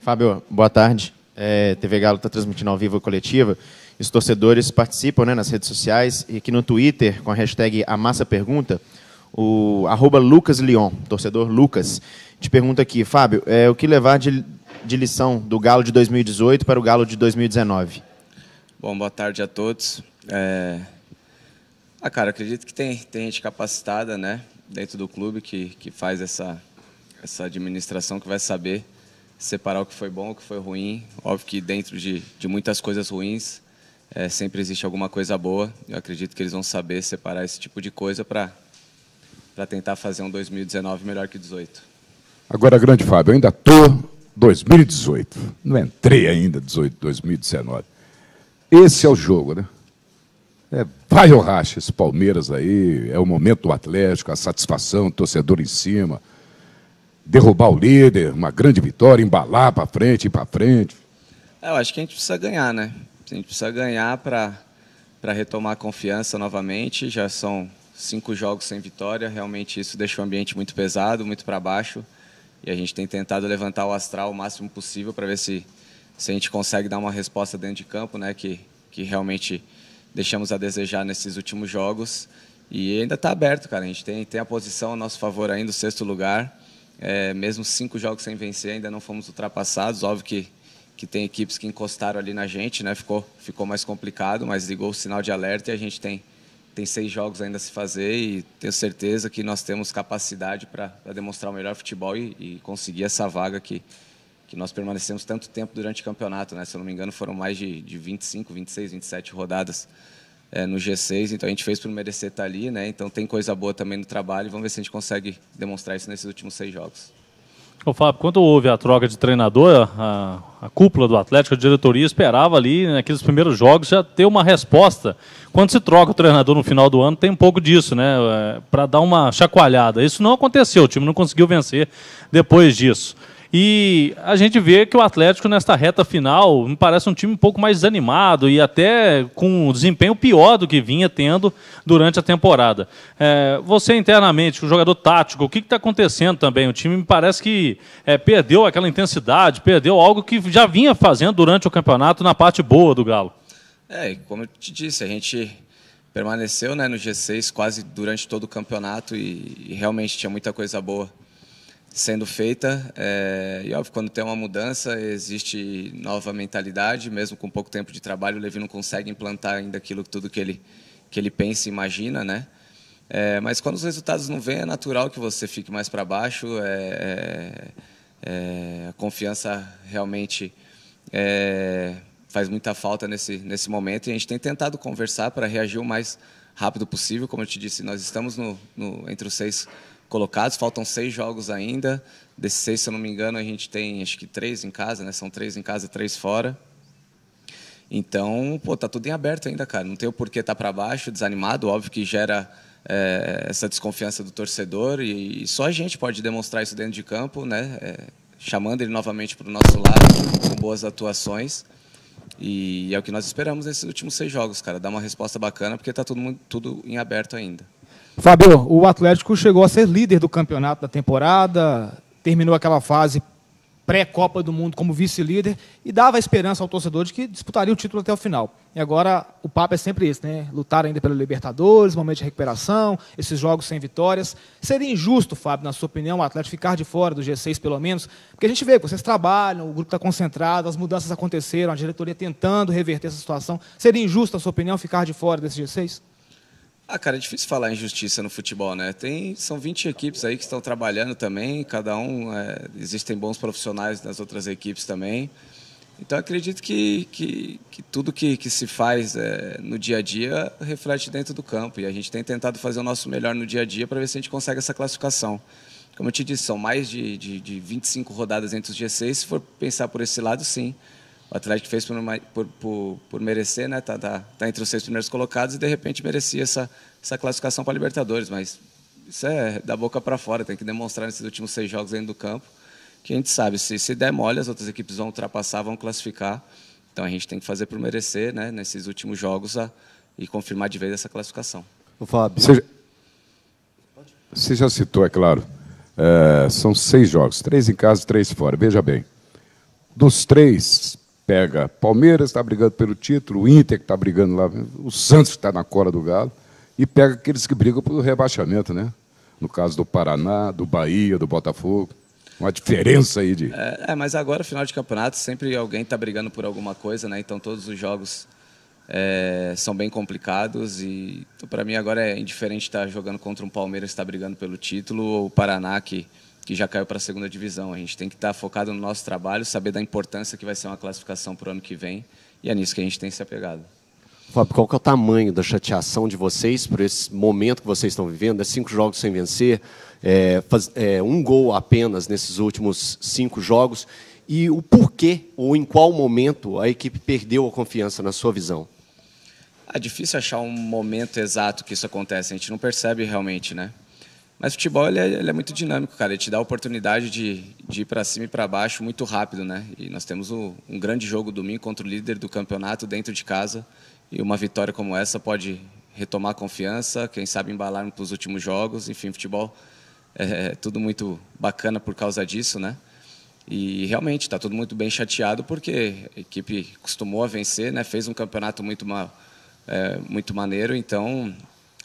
Fábio, boa tarde. É, TV Galo está transmitindo ao vivo a coletiva. Os torcedores participam né, nas redes sociais e aqui no Twitter, com a hashtag AmassaPergunta, o arroba Lucas Leon, torcedor Lucas, te pergunta aqui, Fábio, é, o que levar de, de lição do Galo de 2018 para o Galo de 2019? Bom, boa tarde a todos. É... Ah, cara, acredito que tem, tem gente capacitada, né, dentro do clube que, que faz essa, essa administração que vai saber separar o que foi bom, o que foi ruim. Óbvio que dentro de, de muitas coisas ruins, é, sempre existe alguma coisa boa. Eu acredito que eles vão saber separar esse tipo de coisa para tentar fazer um 2019 melhor que 18. Agora, grande Fábio, eu ainda estou 2018. Não entrei ainda 18, 2019. Esse é o jogo, né? É, vai ou racha esse Palmeiras aí, é o momento do Atlético, a satisfação, o torcedor em cima derrubar o líder, uma grande vitória, embalar para frente, ir para frente? É, eu acho que a gente precisa ganhar, né? A gente precisa ganhar para retomar a confiança novamente. Já são cinco jogos sem vitória, realmente isso deixa o ambiente muito pesado, muito para baixo. E a gente tem tentado levantar o astral o máximo possível para ver se, se a gente consegue dar uma resposta dentro de campo, né? Que, que realmente deixamos a desejar nesses últimos jogos. E ainda está aberto, cara. A gente tem, tem a posição a nosso favor ainda, o sexto lugar. É, mesmo cinco jogos sem vencer, ainda não fomos ultrapassados. Óbvio que, que tem equipes que encostaram ali na gente, né? Ficou, ficou mais complicado, mas ligou o sinal de alerta e a gente tem, tem seis jogos ainda a se fazer e tenho certeza que nós temos capacidade para demonstrar o melhor futebol e, e conseguir essa vaga que, que nós permanecemos tanto tempo durante o campeonato, né? Se eu não me engano, foram mais de, de 25, 26, 27 rodadas é, no G6, então a gente fez por merecer estar tá ali, né? Então tem coisa boa também no trabalho, vamos ver se a gente consegue demonstrar isso nesses últimos seis jogos. Ô Fábio, quando houve a troca de treinador, a, a cúpula do Atlético, a diretoria esperava ali, naqueles né, primeiros jogos, já ter uma resposta. Quando se troca o treinador no final do ano, tem um pouco disso, né? É, Para dar uma chacoalhada. Isso não aconteceu, o time não conseguiu vencer depois disso. E a gente vê que o Atlético, nesta reta final, me parece um time um pouco mais desanimado e até com um desempenho pior do que vinha tendo durante a temporada. É, você internamente, o jogador tático, o que está acontecendo também? O time me parece que é, perdeu aquela intensidade, perdeu algo que já vinha fazendo durante o campeonato na parte boa do Galo. É, como eu te disse, a gente permaneceu né, no G6 quase durante todo o campeonato e, e realmente tinha muita coisa boa sendo feita. É, e óbvio, quando tem uma mudança, existe nova mentalidade, mesmo com pouco tempo de trabalho, o Levi não consegue implantar ainda aquilo tudo que ele que ele pensa e imagina, né? É, mas quando os resultados não vêm, é natural que você fique mais para baixo. É, é, é, a confiança realmente é, faz muita falta nesse, nesse momento. E a gente tem tentado conversar para reagir o mais rápido possível. Como eu te disse, nós estamos no, no entre os seis colocados, faltam seis jogos ainda. Desses seis, se eu não me engano, a gente tem acho que três em casa, né? São três em casa e três fora. Então, pô, tá tudo em aberto ainda, cara. Não tem o porquê estar tá para baixo, desanimado, óbvio que gera é, essa desconfiança do torcedor e, só a gente pode demonstrar isso dentro de campo, né? É, chamando ele novamente para o nosso lado com boas atuações. E é o que nós esperamos nesses últimos seis jogos, cara. Dar uma resposta bacana, porque está tudo, tudo em aberto ainda. Fabio, o Atlético chegou a ser líder do campeonato da temporada, terminou aquela fase pré-Copa do Mundo como vice-líder e dava esperança ao torcedor de que disputaria o título até o final. E agora o papo é sempre esse, né? Lutar ainda pelo Libertadores, momento de recuperação, esses jogos sem vitórias. Seria injusto, Fábio, na sua opinião, o Atlético ficar de fora do G6 pelo menos? Porque a gente vê que vocês trabalham, o grupo está concentrado, as mudanças aconteceram, a diretoria tentando reverter essa situação. Seria injusto, na sua opinião, ficar de fora desse G6? Ah, cara, é difícil falar injustiça no futebol, né? Tem, são 20 equipes aí que estão trabalhando também, cada um. É, existem bons profissionais nas outras equipes também. Então, acredito que, que, que tudo que, que se faz é, no dia a dia reflete dentro do campo. E a gente tem tentado fazer o nosso melhor no dia a dia para ver se a gente consegue essa classificação. Como eu te disse, são mais de, de, de 25 rodadas entre os G6. Se for pensar por esse lado, sim o Atlético fez por, por, por, por merecer, né? Tá, tá, tá, entre os seis primeiros colocados e de repente merecia essa, essa classificação para a Libertadores, mas isso é da boca para fora, tem que demonstrar nesses últimos seis jogos dentro do campo, que a gente sabe, se, se der mole, as outras equipes vão ultrapassar, vão classificar, então a gente tem que fazer por merecer, né? Nesses últimos jogos a, e confirmar de vez essa classificação. O Fábio. Você, você já citou, é claro, é, são seis jogos, três em casa, três fora. Veja bem, dos três pega Palmeiras, está brigando pelo título, o Inter, que está brigando lá, o Santos, que está na cola do galo, e pega aqueles que brigam pelo rebaixamento, né? No caso do Paraná, do Bahia, do Botafogo. Uma diferença aí de. É, é mas agora, final de campeonato, sempre alguém está brigando por alguma coisa, né? Então todos os jogos é, são bem complicados e para mim agora é indiferente estar tá jogando contra um Palmeiras que está brigando pelo título ou o Paraná que que já caiu para a segunda divisão. A gente tem que estar tá focado no nosso trabalho, saber da importância que vai ser uma classificação para o ano que vem, e é nisso que a gente tem se apegado. Fábio, qual que é o tamanho da chateação de vocês por esse momento que vocês estão vivendo? É cinco jogos sem vencer, é, faz, é, um gol apenas nesses últimos cinco jogos. E o porquê ou em qual momento a equipe perdeu a confiança na sua visão? É difícil achar um momento exato que isso acontece. A gente não percebe realmente, né? Mas futebol ele é, ele é, muito dinâmico, cara. Ele te dá a oportunidade de, de ir para cima e para baixo muito rápido, né? E nós temos um grande jogo domingo contra o líder do campeonato dentro de casa. E uma vitória como essa pode retomar a confiança, quem sabe embalar para os últimos jogos. Enfim, futebol é, é, tudo muito bacana por causa disso, né? E realmente está tudo muito bem chateado porque a equipe costumou a vencer, né? Fez um campeonato muito mal. É, muito maneiro. Então,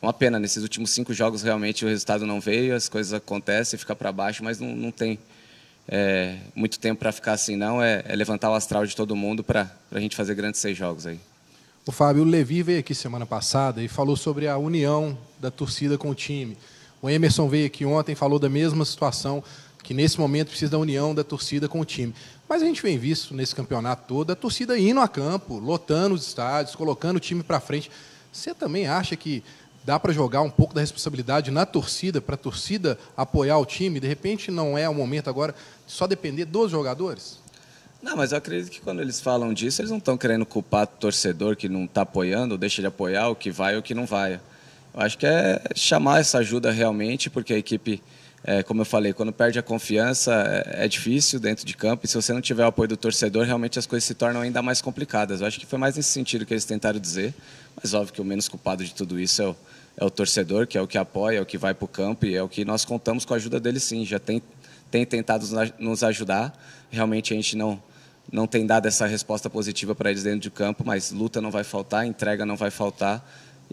uma pena. Nesses últimos cinco jogos, realmente, o resultado não veio, as coisas acontecem, fica para baixo, mas não, não tem é, muito tempo para ficar assim, não. É, é, levantar o astral de todo mundo para a gente fazer grandes seis jogos aí. O Fábio, Levi veio aqui semana passada e falou sobre a união da torcida com o time. O Emerson veio aqui ontem falou da mesma situação, que nesse momento precisa da união da torcida com o time. Mas a gente vem visto nesse campeonato todo a torcida indo a campo, lotando os estádios, colocando o time para frente. Você também acha que dá para jogar um pouco da responsabilidade na torcida, para a torcida apoiar o time? De repente não é o momento agora só depender dos jogadores? Não, mas eu acredito que quando eles falam disso, eles não estão querendo culpar o torcedor que não está apoiando, ou deixa de apoiar, o que vai ou o que não vai. Eu acho que é chamar essa ajuda realmente, porque a equipe é, como eu falei, quando perde a confiança, é, é, difícil dentro de campo. E se você não tiver o apoio do torcedor, realmente as coisas se tornam ainda mais complicadas. Eu acho que foi mais nesse sentido que eles tentaram dizer. Mas óbvio que o menos culpado de tudo isso é o, é o torcedor, que é o que apoia, é o que vai para o campo e é o que nós contamos com a ajuda dele sim. Já tem, tem tentado nos ajudar. Realmente a gente não, não tem dado essa resposta positiva para eles dentro de campo, mas luta não vai faltar, entrega não vai faltar.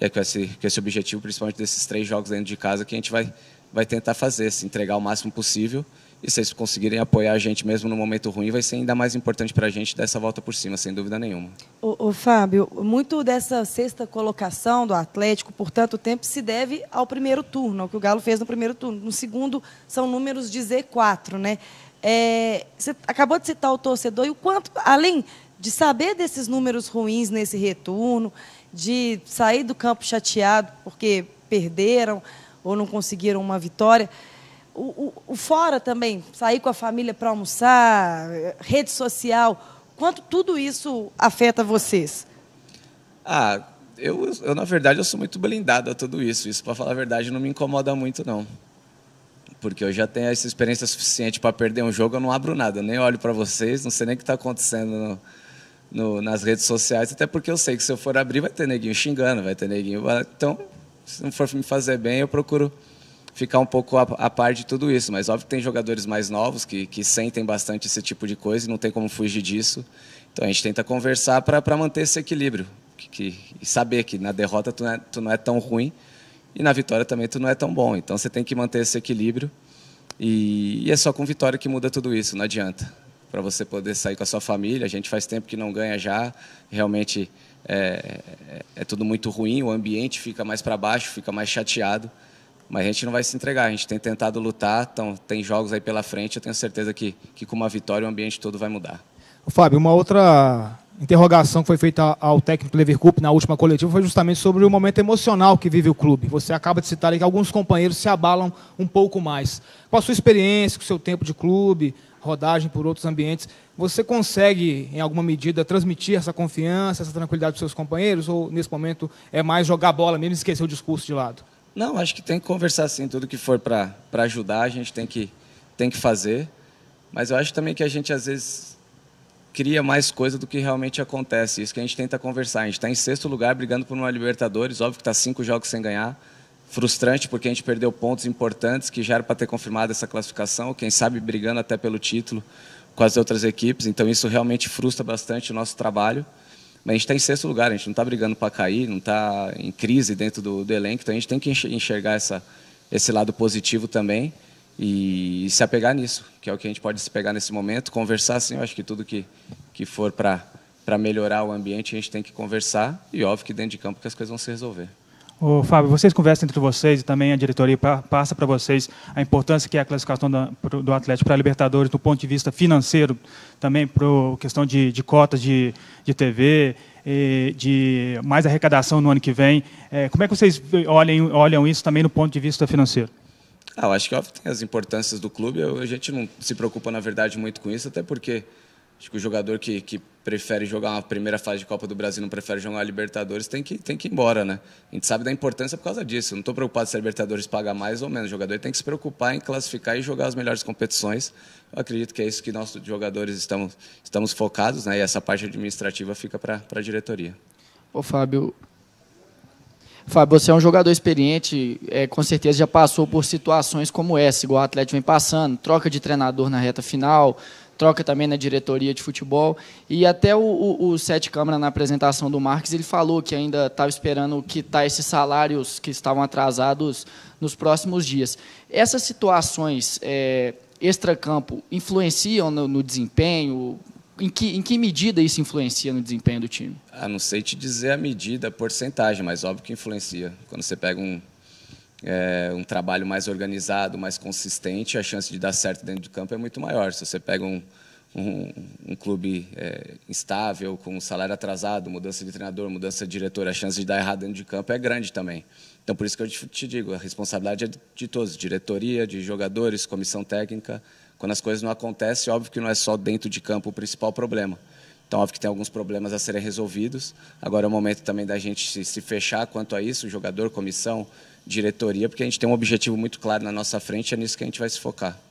E é com esse, com esse objetivo, principalmente desses três jogos dentro de casa, que a gente vai vai tentar fazer, se entregar o máximo possível. E se vocês conseguirem apoiar a gente mesmo no momento ruim, vai ser ainda mais importante para a gente dar essa volta por cima, sem dúvida nenhuma. O, o, Fábio, muito dessa sexta colocação do Atlético por tanto tempo se deve ao primeiro turno, ao que o Galo fez no primeiro turno. No segundo, são números de Z4, né? É, você acabou de citar o torcedor e o quanto, além de saber desses números ruins nesse retorno, de sair do campo chateado porque perderam, ou não conseguiram uma vitória. O, o, o fora também, sair com a família para almoçar, rede social, quanto tudo isso afeta vocês? Ah, eu, eu na verdade eu sou muito blindado a tudo isso. Isso, para falar a verdade, não me incomoda muito não porque eu já tenho essa experiência suficiente para perder um jogo, eu não abro nada, nem olho para vocês, não sei nem o que está acontecendo no, no, nas redes sociais, até porque eu sei que se eu for abrir vai ter neguinho xingando, vai ter neguinho. Então, se não for me fazer bem, eu procuro ficar um pouco a, a par de tudo isso. Mas óbvio que tem jogadores mais novos que, que sentem bastante esse tipo de coisa e não tem como fugir disso. Então a gente tenta conversar para manter esse equilíbrio que, que, e saber que na derrota tu não, é, tu não é tão ruim e na vitória também tu não é tão bom. Então você tem que manter esse equilíbrio e, e é só com vitória que muda tudo isso, não adianta. Para você poder sair com a sua família, a gente faz tempo que não ganha já, realmente é, é, é tudo muito ruim, o ambiente fica mais para baixo, fica mais chateado. Mas a gente não vai se entregar, a gente tem tentado lutar, então tem jogos aí pela frente, eu tenho certeza que, que com uma vitória o ambiente todo vai mudar. Fábio, uma outra interrogação que foi feita ao técnico Leverkusen na última coletiva foi justamente sobre o momento emocional que vive o clube. Você acaba de citar aí que alguns companheiros se abalam um pouco mais. Com a sua experiência, com o seu tempo de clube, rodagem por outros ambientes. Você consegue, em alguma medida, transmitir essa confiança, essa tranquilidade para os seus companheiros? Ou, nesse momento, é mais jogar bola mesmo e esquecer o discurso de lado? Não, acho que tem que conversar sim. Tudo que for para ajudar, a gente tem que, tem que fazer. Mas eu acho também que a gente, às vezes, cria mais coisa do que realmente acontece. Isso que a gente tenta conversar. A gente está em sexto lugar, brigando por uma Libertadores. Óbvio que está cinco jogos sem ganhar frustrante porque a gente perdeu pontos importantes que já era para ter confirmado essa classificação, quem sabe brigando até pelo título com as outras equipes. Então isso realmente frustra bastante o nosso trabalho. Mas a gente está em sexto lugar, a gente não está brigando para cair, não está em crise dentro do, do, elenco, então a gente tem que enxergar essa, esse lado positivo também e, e, se apegar nisso, que é o que a gente pode se pegar nesse momento, conversar assim, eu acho que tudo que, que for para melhorar o ambiente a gente tem que conversar e óbvio que dentro de campo que as coisas vão se resolver. Ô, Fábio, vocês conversam entre vocês e também a diretoria passa para vocês a importância que é a classificação do Atlético para a Libertadores do ponto de vista financeiro, também para questão de, de cotas de, de TV, de mais arrecadação no ano que vem. É, como é que vocês olham, olham isso também no ponto de vista financeiro? Ah, eu acho que óbvio, tem as importâncias do clube. a gente não se preocupa, na verdade, muito com isso, até porque Acho que o jogador que, que prefere jogar uma primeira fase de Copa do Brasil, não prefere jogar a Libertadores, tem que, tem que ir embora, né? A gente sabe da importância por causa disso. não estou preocupado se a Libertadores paga mais ou menos. O jogador tem que se preocupar em classificar e jogar as melhores competições. Eu acredito que é isso que nós jogadores estamos, estamos focados, né? E essa parte administrativa fica para a diretoria. Ô, Fábio. Fábio, você é um jogador experiente, é, com certeza já passou por situações como essa, igual o Atlético vem passando, troca de treinador na reta final, troca também na diretoria de futebol. E até o, o, o Sete Câmara, na apresentação do Marques, ele falou que ainda estava tá esperando quitar tá esses salários que estavam atrasados nos próximos dias. Essas situações é, extracampo influenciam no, no desempenho? Em que, em que medida isso influencia no desempenho do time? Ah, não sei te dizer a medida, a porcentagem, mas óbvio que influencia. Quando você pega um, é, um trabalho mais organizado, mais consistente, a chance de dar certo dentro do campo é muito maior. Se você pega um, um, um clube é, instável, com um salário atrasado, mudança de treinador, mudança de diretor, a chance de dar errado dentro de campo é grande também. Então, por isso que eu te digo, a responsabilidade é de todos, diretoria, de jogadores, comissão técnica. Quando as coisas não acontecem, óbvio que não é só dentro de campo o principal problema. Então, óbvio que tem alguns problemas a serem resolvidos. Agora é o momento também da gente se fechar quanto a isso, jogador, comissão, diretoria, porque a gente tem um objetivo muito claro na nossa frente, é nisso que a gente vai se focar.